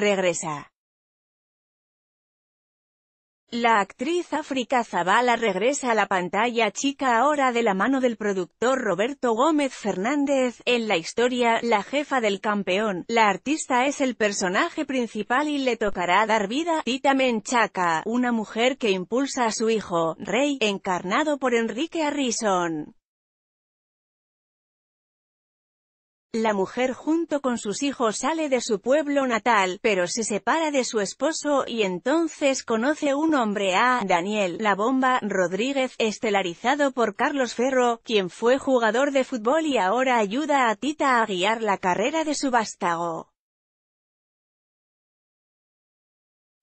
Regresa. La actriz África Zavala regresa a la pantalla chica ahora de la mano del productor Roberto Gómez Fernández. En la historia, la jefa del campeón, la artista es el personaje principal y le tocará dar vida a Tita Menchaca, una mujer que impulsa a su hijo, Rey, encarnado por Enrique Harrison. La mujer junto con sus hijos sale de su pueblo natal, pero se separa de su esposo y entonces conoce un hombre a Daniel La Bomba Rodríguez, estelarizado por Carlos Ferro, quien fue jugador de fútbol y ahora ayuda a Tita a guiar la carrera de su vástago.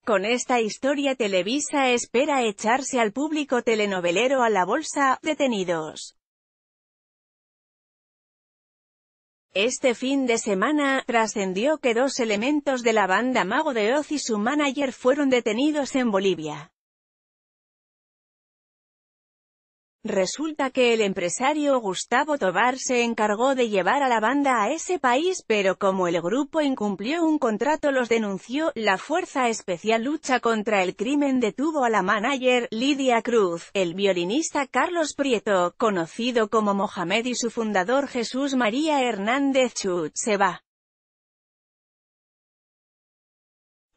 Con esta historia Televisa espera echarse al público telenovelero a la bolsa, detenidos. Este fin de semana, trascendió que dos elementos de la banda Mago de Oz y su manager fueron detenidos en Bolivia. Resulta que el empresario Gustavo Tobar se encargó de llevar a la banda a ese país pero como el grupo incumplió un contrato los denunció, la Fuerza Especial Lucha contra el Crimen detuvo a la manager, Lidia Cruz, el violinista Carlos Prieto, conocido como Mohamed y su fundador Jesús María Hernández Chut, se va.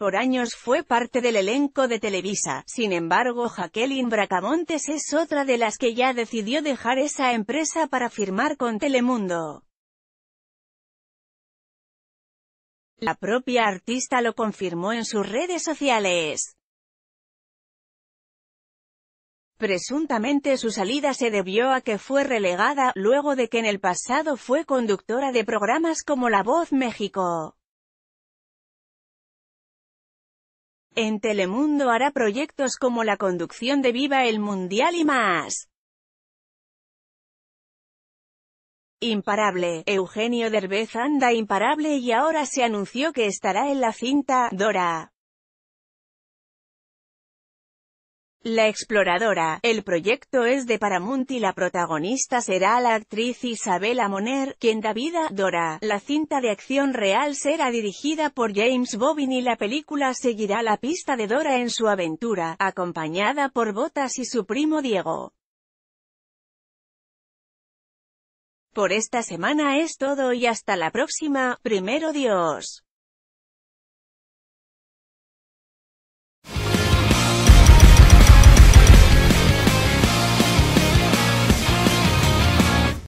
Por años fue parte del elenco de Televisa, sin embargo Jacqueline Bracamontes es otra de las que ya decidió dejar esa empresa para firmar con Telemundo. La propia artista lo confirmó en sus redes sociales. Presuntamente su salida se debió a que fue relegada, luego de que en el pasado fue conductora de programas como La Voz México. En Telemundo hará proyectos como la conducción de Viva el Mundial y más. Imparable, Eugenio Derbez anda imparable y ahora se anunció que estará en la cinta, Dora. La exploradora, el proyecto es de Paramount y la protagonista será la actriz Isabella Moner, quien da vida Dora. La cinta de acción real será dirigida por James Bobbin y la película seguirá la pista de Dora en su aventura, acompañada por Botas y su primo Diego. Por esta semana es todo y hasta la próxima, primero Dios.